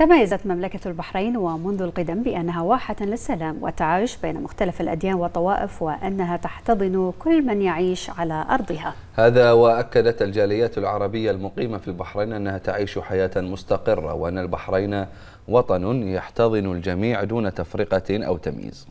تميزت مملكة البحرين ومنذ القدم بأنها واحة للسلام والتعايش بين مختلف الأديان والطوائف وأنها تحتضن كل من يعيش على أرضها هذا وأكدت الجاليات العربية المقيمة في البحرين أنها تعيش حياة مستقرة وأن البحرين وطن يحتضن الجميع دون تفرقة أو تمييز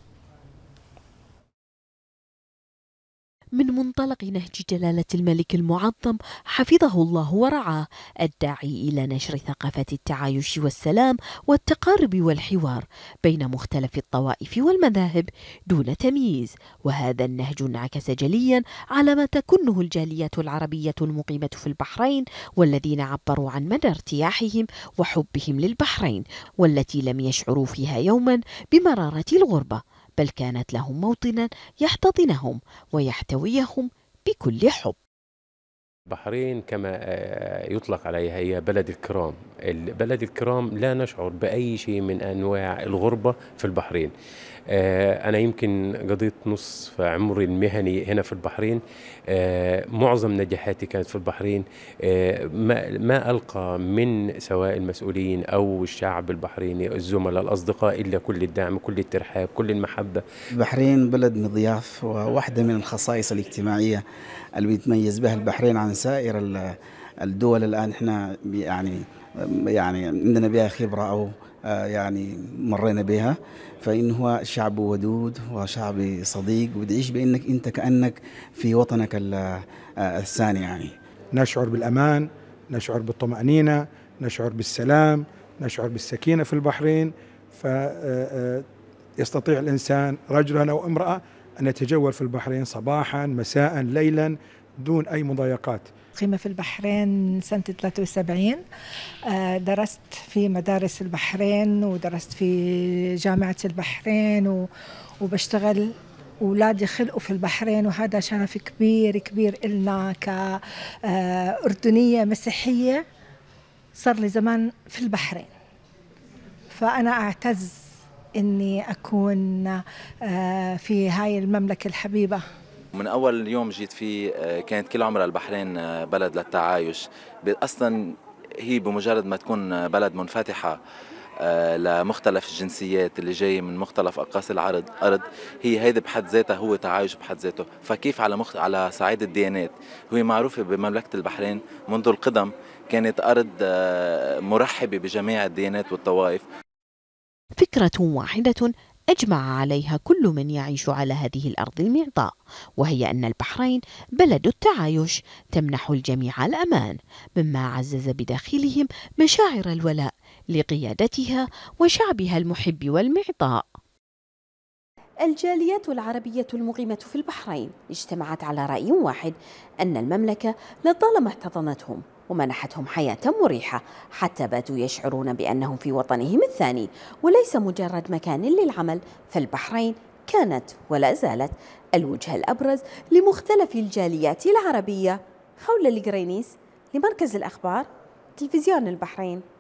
من منطلق نهج جلالة الملك المعظم حفظه الله ورعاه الداعي إلى نشر ثقافة التعايش والسلام والتقارب والحوار بين مختلف الطوائف والمذاهب دون تمييز وهذا النهج انعكس جليا على ما تكنه الجالية العربية المقيمة في البحرين والذين عبروا عن مدى ارتياحهم وحبهم للبحرين والتي لم يشعروا فيها يوما بمرارة الغربة بل كانت لهم موطنا يحتضنهم ويحتويهم بكل حب البحرين كما آه، يطلق عليها هي بلد الكرام البلد الكرام لا نشعر بأي شيء من أنواع الغربة في البحرين آه، أنا يمكن قضيت نصف عمري المهني هنا في البحرين آه، معظم نجاحاتي كانت في البحرين آه، ما, ما ألقى من سواء المسؤولين أو الشعب البحريني الزملاء الأصدقاء إلا كل الدعم كل الترحاب كل المحبة البحرين بلد مضياف وواحدة من الخصائص الاجتماعية اللي بيتميز بها البحرين عن سائر الدول الآن إحنا يعني يعني عندنا بها خبرة أو آه، يعني مرينا بها فإن هو شعب ودود وشعب صديق وتعيش بأنك أنت كأنك في وطنك آه، الثاني يعني نشعر بالأمان نشعر بالطمأنينة نشعر بالسلام نشعر بالسكينة في البحرين فيستطيع آه، الإنسان رجلا أو امرأة أن يتجول في البحرين صباحا مساء ليلا دون أي مضايقات قيمة في البحرين سنة 73 آه، درست في مدارس البحرين ودرست في جامعة البحرين وبشتغل أولادي خلقوا في البحرين وهذا شرف كبير كبير إلنا كأردنية آه، مسيحية صار لي زمان في البحرين فأنا أعتز إني أكون آه، في هاي المملكة الحبيبة من اول يوم جيت فيه آه، كانت كل عمرها البحرين آه، بلد للتعايش اصلا هي بمجرد ما تكون آه، بلد منفتحه لمختلف الجنسيات اللي جاية من مختلف أقاصي العرض أرض هي هيدي بحد ذاتها هو تعايش بحد ذاته فكيف على مخت... على صعيد الديانات هي معروفة بمملكة البحرين منذ القدم كانت أرض مرحبة بجميع الديانات والطوائف فكرة واحدة أجمع عليها كل من يعيش على هذه الأرض المعطاء وهي أن البحرين بلد التعايش تمنح الجميع الأمان مما عزز بداخلهم مشاعر الولاء لقيادتها وشعبها المحب والمعطاء الجاليات العربية المقيمة في البحرين اجتمعت على رأي واحد أن المملكة لطالما احتضنتهم ومنحتهم حياة مريحة حتى باتوا يشعرون بأنهم في وطنهم الثاني وليس مجرد مكان للعمل فالبحرين كانت ولا زالت الوجه الأبرز لمختلف الجاليات العربية خولة القرينيس لمركز الأخبار تلفزيون البحرين